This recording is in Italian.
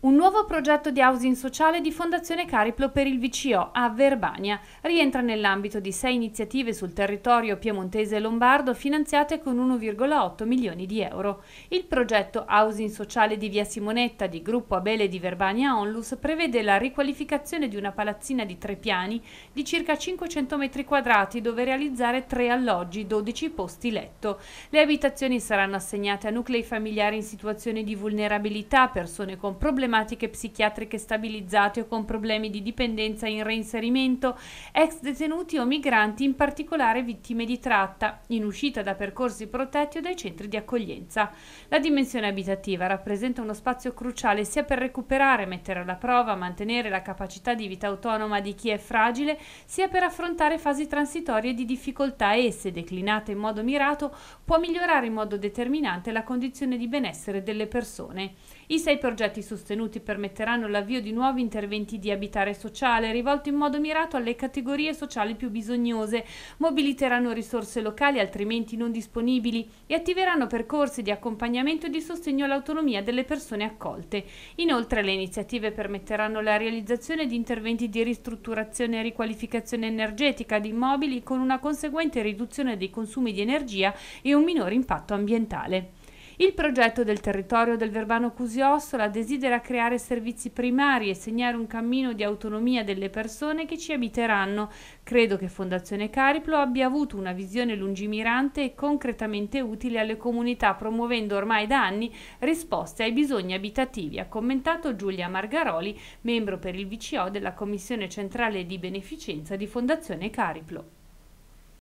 Un nuovo progetto di housing sociale di Fondazione Cariplo per il VCO a Verbania rientra nell'ambito di sei iniziative sul territorio piemontese e lombardo finanziate con 1,8 milioni di euro. Il progetto Housing Sociale di Via Simonetta di Gruppo Abele di Verbania Onlus prevede la riqualificazione di una palazzina di tre piani di circa 500 metri quadrati dove realizzare tre alloggi, 12 posti letto. Le abitazioni saranno assegnate a nuclei familiari in situazione di vulnerabilità, persone con problemi problematiche psichiatriche stabilizzate o con problemi di dipendenza in reinserimento, ex detenuti o migranti, in particolare vittime di tratta, in uscita da percorsi protetti o dai centri di accoglienza. La dimensione abitativa rappresenta uno spazio cruciale sia per recuperare, mettere alla prova, mantenere la capacità di vita autonoma di chi è fragile, sia per affrontare fasi transitorie di difficoltà e, se declinata in modo mirato, può migliorare in modo determinante la condizione di benessere delle persone. I sei progetti sostenuti intervenuti permetteranno l'avvio di nuovi interventi di abitare sociale rivolto in modo mirato alle categorie sociali più bisognose, mobiliteranno risorse locali altrimenti non disponibili e attiveranno percorsi di accompagnamento e di sostegno all'autonomia delle persone accolte. Inoltre le iniziative permetteranno la realizzazione di interventi di ristrutturazione e riqualificazione energetica di immobili con una conseguente riduzione dei consumi di energia e un minore impatto ambientale. Il progetto del territorio del Verbano Cusiossola desidera creare servizi primari e segnare un cammino di autonomia delle persone che ci abiteranno. Credo che Fondazione Cariplo abbia avuto una visione lungimirante e concretamente utile alle comunità, promuovendo ormai da anni risposte ai bisogni abitativi, ha commentato Giulia Margaroli, membro per il VCO della Commissione Centrale di Beneficenza di Fondazione Cariplo.